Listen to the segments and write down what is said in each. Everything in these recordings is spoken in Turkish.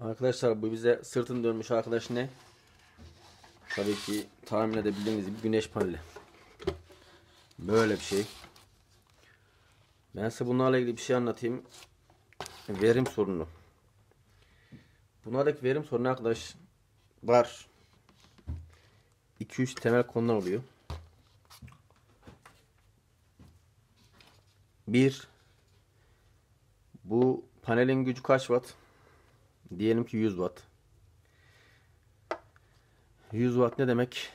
Arkadaşlar bu bize sırtını dönmüş arkadaş ne? Tabii ki tahmin edebildiğiniz gibi güneş paneli. Böyle bir şey. Ben size bunlarla ilgili bir şey anlatayım. Verim sorunu. Bunlardaki verim sorunu arkadaş var. 2-3 temel konular oluyor. Bir, bu panelin gücü kaç watt? Diyelim ki 100 watt. 100 watt ne demek?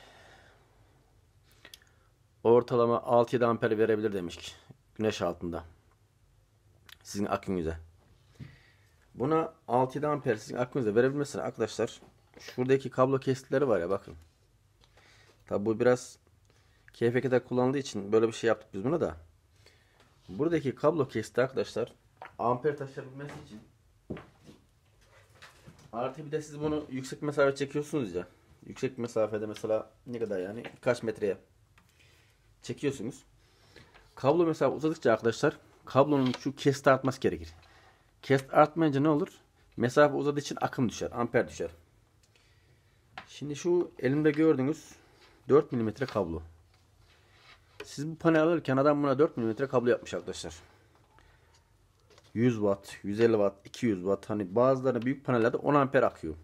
Ortalama 6-7 amper verebilir demiş güneş altında. Sizin akünüze. Buna 6-7 amper sizin aklınıza verebilmesine arkadaşlar şuradaki kablo kesitleri var ya bakın. Tabi bu biraz KFK'de kullanıldığı için böyle bir şey yaptık biz buna da. Buradaki kablo kesiti arkadaşlar amper taşıyabilmesi için Artı bir de siz bunu yüksek mesafe çekiyorsunuz ya. Yüksek mesafede mesela ne kadar yani kaç metreye çekiyorsunuz. Kablo mesafe uzadıkça arkadaşlar kablonun şu kest artması gerekir. Kest artmayınca ne olur? Mesafe uzadığı için akım düşer. Amper düşer. Şimdi şu elimde gördüğünüz 4 mm kablo. Siz bu panel alırken adam buna 4 mm kablo yapmış arkadaşlar. 100 watt, 150 watt, 200 watt hani bazıları büyük panellerde 10 amper akıyor.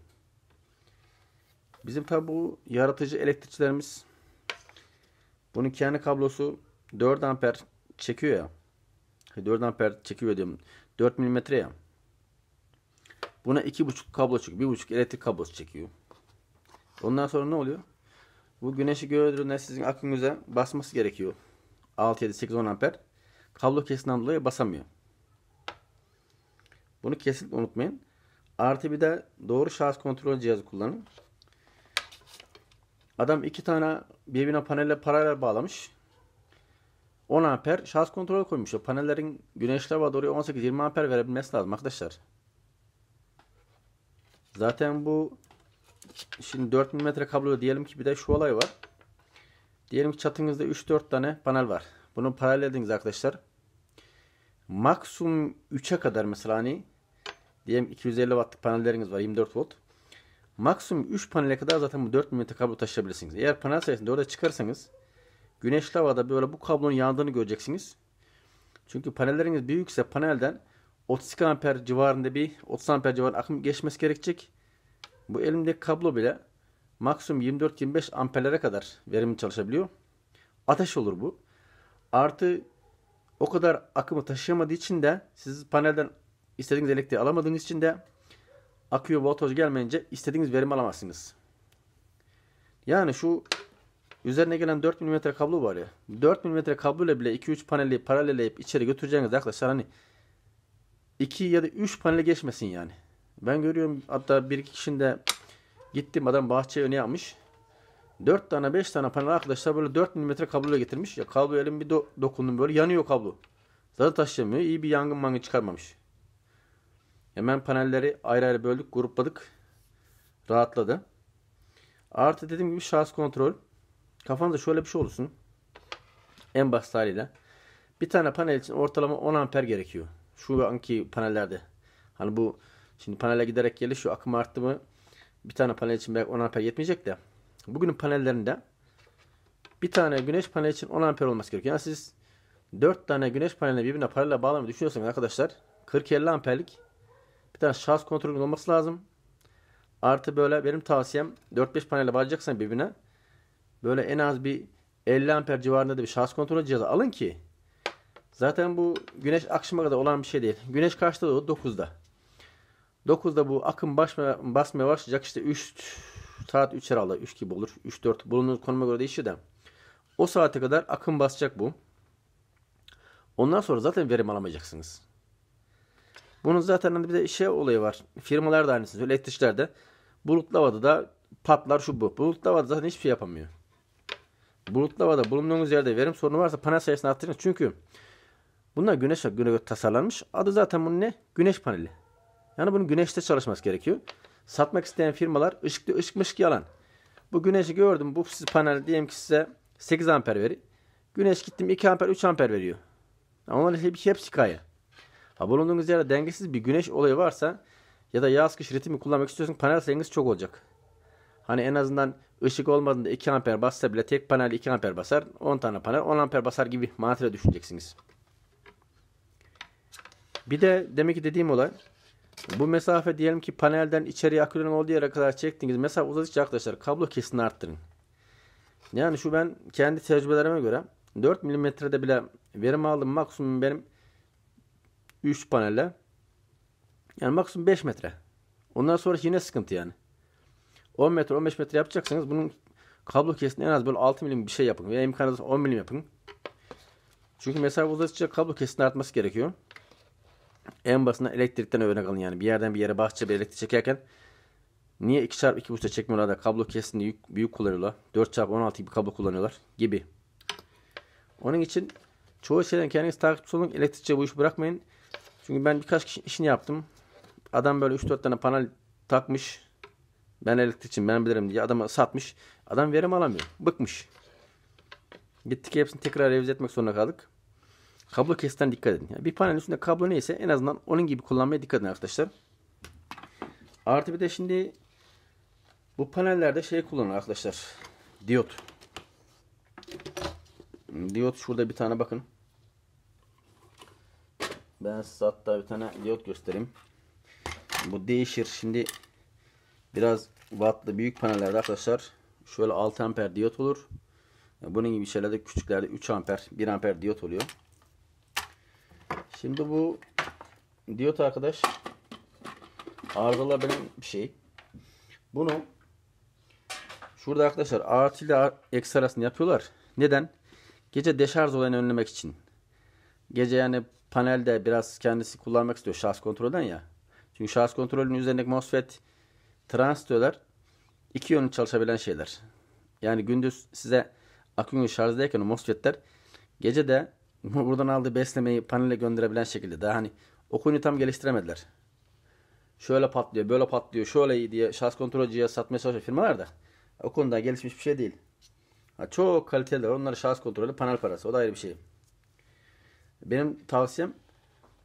Bizim tabi bu yaratıcı elektrikçilerimiz bunun kendi kablosu 4 amper çekiyor ya. 4 hani amper çekiyor diyorum. 4 milimetre ya. Buna 2,5 kablo çekiyor. 1,5 elektrik kablosu çekiyor. Ondan sonra ne oluyor? Bu güneşi gördüğünde sizin aklınıza basması gerekiyor. 6, 7, 8, 10 amper. Kablo kesinlikle dolayı basamıyor. Bunu kesinlikle unutmayın. Artı bir de doğru şahıs kontrol cihazı kullanın. Adam iki tane birbirine panelle paralel bağlamış. 10 amper şarj kontrolü koymuş. O panellerin güneşli hava doğru 18-20 amper verebilmesi lazım arkadaşlar. Zaten bu şimdi 4 mm kablo diyelim ki bir de şu olay var. Diyelim ki çatınızda 3-4 tane panel var. Bunu paralel ediniz arkadaşlar. Maksimum 3'e kadar mesela hani Diyelim 250 wattlık panelleriniz var 24 volt. Maksimum 3 panele kadar zaten bu 4 mm kablo taşıyabilirsiniz. Eğer panel sayısını 4'e çıkarsanız güneşli havada böyle bu kablonun yandığını göreceksiniz. Çünkü panelleriniz büyükse panelden 32 amper civarında bir 30 amper civarında akım geçmesi gerekecek. Bu elimdeki kablo bile maksimum 24-25 amperlere kadar verimli çalışabiliyor. Ateş olur bu. Artı o kadar akımı taşıyamadığı için de siz panelden İstediğiniz elektriği alamadığınız için de akıyor voltaj gelmeyince istediğiniz verim alamazsınız. Yani şu üzerine gelen 4 mm kablo var ya. 4 mm kablo ile bile 2-3 paneli paralelleyip içeri götüreceğiniz arkadaşlar hani 2 ya da 3 panele geçmesin yani. Ben görüyorum hatta bir iki kişinin de gittim adam bahçeye önü yapmış. 4 tane 5 tane panel arkadaşlar böyle 4 mm kabloyla getirmiş. Ya kablo elim bir do dokundum böyle yanıyor kablo. Zaten taşıyamıyor. İyi bir yangın mangı çıkarmamış. Hemen panelleri ayrı ayrı böldük, grupladık. Rahatladı. Artı dediğim gibi şahıs kontrol. Kafanızda şöyle bir şey olsun. En basit haliyle. Bir tane panel için ortalama 10 amper gerekiyor. Şu anki panellerde. Hani bu şimdi panele giderek gelişiyor. Akım arttı mı bir tane panel için belki 10 amper yetmeyecek de. Bugünün panellerinde bir tane güneş paneli için 10 amper olması gerekiyor. Yani siz 4 tane güneş panelini birbirine paralel bağlamayı düşünüyorsanız arkadaşlar 40-50 amperlik bir tane şahıs kontrolünün olması lazım. Artı böyle benim tavsiyem 4-5 panele bağlayacaksan birbirine böyle en az bir 50 amper civarında da bir şahıs kontrol cihazı alın ki zaten bu güneş akşama kadar olan bir şey değil. Güneş kaçta doğdu? 9'da. 9'da bu akım basmaya, basmaya başlayacak işte 3 saat 3 herhalde 3 gibi olur. 3-4 bulunduğunuz konuma göre değişir. da. O saate kadar akım basacak bu. Ondan sonra zaten verim alamayacaksınız. Bunun zaten hani bir de şey olayı var. Firmalar da aynısını söylüyor. Elektrikçiler de. Bulutlu havada da patlar şu bu. Bulutlu havada zaten hiçbir şey yapamıyor. Bulutlu havada bulunduğunuz yerde verim sorunu varsa panel sayısını arttırın. Çünkü bunlar güneş güne tasarlanmış. Adı zaten bunun ne? Güneş paneli. Yani bunun güneşte çalışması gerekiyor. Satmak isteyen firmalar ışıklı ışıkmış yalan. Bu güneşi gördüm. Bu panel diyelim ki size 8 amper veri. Güneş gittim 2 amper 3 amper veriyor. Onlar hepsi, hepsi hikaye. Ha, bulunduğunuz yerde dengesiz bir güneş olayı varsa ya da yaz kış ritmi kullanmak istiyorsan panel sayınız çok olacak. Hani en azından ışık olmadığında 2 amper bassa bile tek panel 2 amper basar. 10 tane panel 10 amper basar gibi mantığıyla düşüneceksiniz. Bir de demek ki dediğim olay bu mesafe diyelim ki panelden içeriye akülün olduğu yere kadar çektiğiniz mesafe uzadıkça arkadaşlar kablo kesini arttırın. Yani şu ben kendi tecrübelerime göre 4 milimetrede bile verim aldım maksimum benim 3 panelle yani maksimum 5 metre. Ondan sonra yine sıkıntı yani. 10 metre 15 metre yapacaksanız bunun kablo kesini en az böyle 6 milim bir şey yapın veya imkanınız 10 milim yapın. Çünkü mesafe uzadıkça kablo kesinin artması gerekiyor. En basına elektrikten örnek alın yani. Bir yerden bir yere bahçe bir elektrik çekerken niye 2x2.5'te çekmiyorlar da kablo kesini büyük, büyük kullanıyorlar. 4x16 gibi kablo kullanıyorlar gibi. Onun için çoğu şeyden kendiniz takip olun. Elektrikçe bu işi bırakmayın. Çünkü ben birkaç kişi işini yaptım. Adam böyle 3-4 tane panel takmış. Ben elektrikçim ben bilirim diye adama satmış. Adam verim alamıyor. Bıkmış. Gittik hepsini tekrar revize etmek zorunda kaldık. Kablo kesten dikkat edin. Yani bir panelin üstünde kablo neyse en azından onun gibi kullanmaya dikkat edin arkadaşlar. Artı bir de şimdi bu panellerde şey kullanın arkadaşlar. Diyot. Diyot şurada bir tane bakın. Ben size hatta bir tane diyot göstereyim. Bu değişir. Şimdi biraz wattlı büyük panellerde arkadaşlar şöyle 6 amper diyot olur. Bunun gibi şeylerde küçüklerde 3 amper 1 amper diyot oluyor. Şimdi bu diyot arkadaş arızalabilen bir şey. Bunu şurada arkadaşlar artı ile eksi arasını yapıyorlar. Neden? Gece deşarj olayını önlemek için. Gece yani panelde biraz kendisi kullanmak istiyor şahıs kontrolden ya. Çünkü şahıs kontrolünün üzerindeki MOSFET transistörler iki yönlü çalışabilen şeyler. Yani gündüz size akünü şarjdayken o MOSFET'ler gece de buradan aldığı beslemeyi panele gönderebilen şekilde daha hani o konuyu tam geliştiremediler. Şöyle patlıyor, böyle patlıyor, şöyle iyi diye şahıs kontrolcüye satmaya çalışan firmalar da o konuda gelişmiş bir şey değil. Ha, çok kaliteli de onlar şahıs kontrolü panel parası o da ayrı bir şey. Benim tavsiyem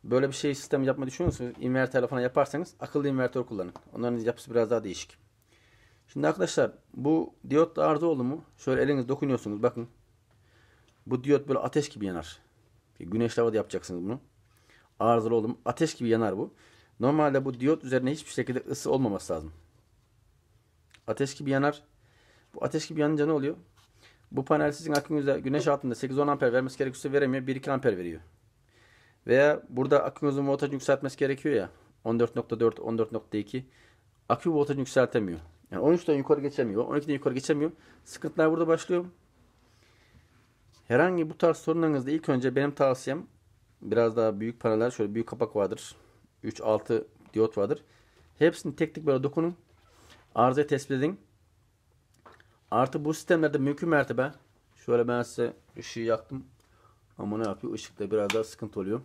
böyle bir şey sistemi yapma düşünüyorsunuz. İnverterle falan yaparsanız akıllı invertör kullanın. Onların yapısı biraz daha değişik. Şimdi arkadaşlar bu diyot da arıza oldu mu? Şöyle eliniz dokunuyorsunuz bakın. Bu diyot böyle ateş gibi yanar. Güneşli havada yapacaksınız bunu. Arızalı oldu mu? Ateş gibi yanar bu. Normalde bu diyot üzerine hiçbir şekilde ısı olmaması lazım. Ateş gibi yanar. Bu ateş gibi yanınca ne oluyor? Bu panel sizin akünüzde güneş altında 8-10 amper vermesi gerekiyorsa veremiyor. 1-2 amper veriyor. Veya burada akünüzün voltajını yükseltmesi gerekiyor ya. 14.4, 14.2 akü voltajını yükseltemiyor. Yani 13'ten yukarı geçemiyor. 12'den yukarı geçemiyor. Sıkıntılar burada başlıyor. Herhangi bu tarz sorunlarınızda ilk önce benim tavsiyem biraz daha büyük paneller şöyle büyük kapak vardır. 3-6 diyot vardır. Hepsini tek tek böyle dokunun. Arızayı tespit edin. Artı bu sistemlerde mümkün mertebe şöyle ben size ışığı yaktım ama ne yapıyor? Işıkta biraz daha sıkıntı oluyor.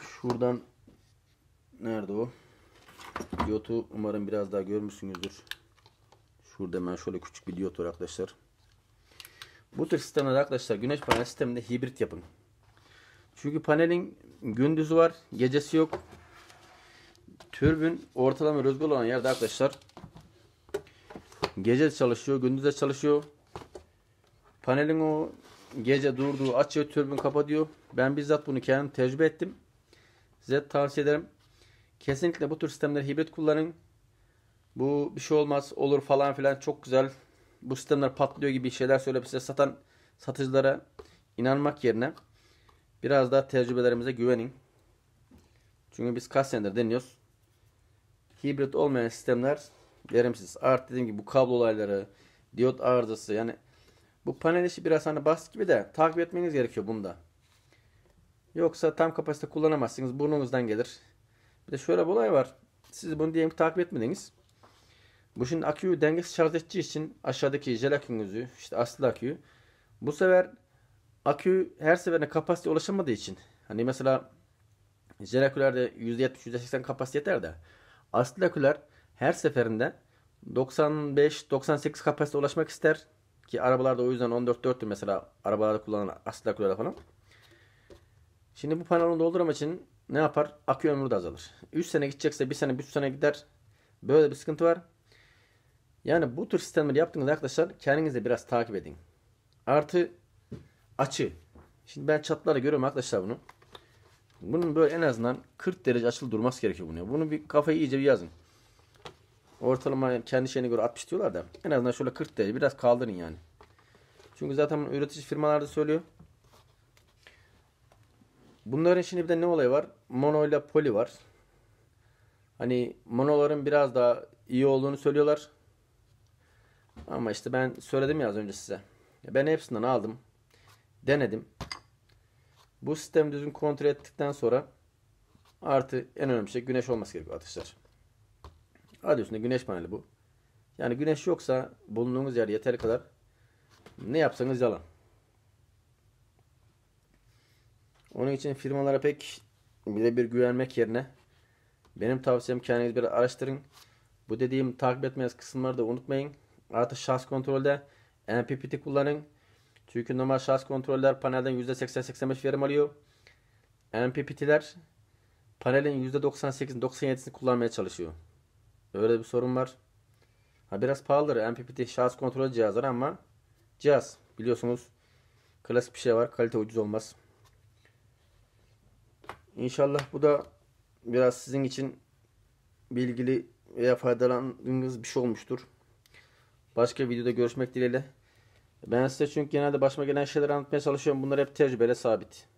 Şuradan nerede o? Diyotu umarım biraz daha görmüşsünüzdür. Şurada hemen şöyle küçük bir diyot var arkadaşlar. Bu tür sistemler arkadaşlar güneş panel sisteminde hibrit yapın. Çünkü panelin gündüzü var, gecesi yok. Türbün ortalama rüzgar olan yerde arkadaşlar Gece çalışıyor, gündüz de çalışıyor. Panelin o gece durduğu açıyor, türbün kapatıyor. Ben bizzat bunu kendim tecrübe ettim. Size tavsiye ederim. Kesinlikle bu tür sistemleri hibrit kullanın. Bu bir şey olmaz, olur falan filan çok güzel. Bu sistemler patlıyor gibi şeyler söyleyip size satan satıcılara inanmak yerine biraz daha tecrübelerimize güvenin. Çünkü biz kaç senedir deniyoruz. Hibrit olmayan sistemler verimsiz. Art dediğim gibi bu kablo olayları, diyot arızası yani bu panel işi biraz hani bas gibi de takip etmeniz gerekiyor bunda. Yoksa tam kapasite kullanamazsınız. Burnunuzdan gelir. Bir de şöyle bir olay var. Siz bunu diyelim ki takip etmediniz. Bu şimdi aküyü dengesiz şarj edici için aşağıdaki jelatin gözü, işte aslı aküyü. Bu sefer akü her seferine kapasite ulaşamadığı için hani mesela jelakülerde %70-%80 kapasite yeter de aslı aküler her seferinde 95-98 kapasite ulaşmak ister. Ki arabalarda o yüzden 14-4'tür mesela arabalarda kullanılan asitli akülarda falan. Şimdi bu panelonu dolduramak için ne yapar? Akü ömrü de azalır. 3 sene gidecekse 1 sene 3 sene gider. Böyle bir sıkıntı var. Yani bu tür sistemleri yaptığınızda arkadaşlar kendiniz biraz takip edin. Artı açı. Şimdi ben çatları görüyorum arkadaşlar bunu. Bunun böyle en azından 40 derece açılı durması gerekiyor bunu. Bunu bir kafayı iyice bir yazın. Ortalama kendi şeyine göre 60 diyorlar da en azından şöyle 40 değil biraz kaldırın yani. Çünkü zaten üretici firmalarda söylüyor. Bunların şimdi bir de ne olayı var? Mono ile poli var. Hani monoların biraz daha iyi olduğunu söylüyorlar. Ama işte ben söyledim ya az önce size. Ben hepsinden aldım. Denedim. Bu sistem düzgün kontrol ettikten sonra artı en önemli şey güneş olması gerekiyor arkadaşlar. Radyosunda güneş paneli bu. Yani güneş yoksa bulunduğunuz yer yeter kadar ne yapsanız yalan. Onun için firmalara pek bile bir güvenmek yerine benim tavsiyem kendiniz bir araştırın. Bu dediğim takip etmez kısımları da unutmayın. Artı şahs kontrolde MPPT kullanın. Çünkü normal şahs kontroller panelden %80-85 verim alıyor. MPPT'ler panelin %98-97'sini kullanmaya çalışıyor. Öyle bir sorun var. Ha biraz pahalıdır MPPT şahıs kontrol cihazları ama cihaz biliyorsunuz klasik bir şey var. Kalite ucuz olmaz. İnşallah bu da biraz sizin için bilgili veya faydalandığınız bir şey olmuştur. Başka videoda görüşmek dileğiyle. Ben size çünkü genelde başıma gelen şeyleri anlatmaya çalışıyorum. Bunlar hep tecrübeyle sabit.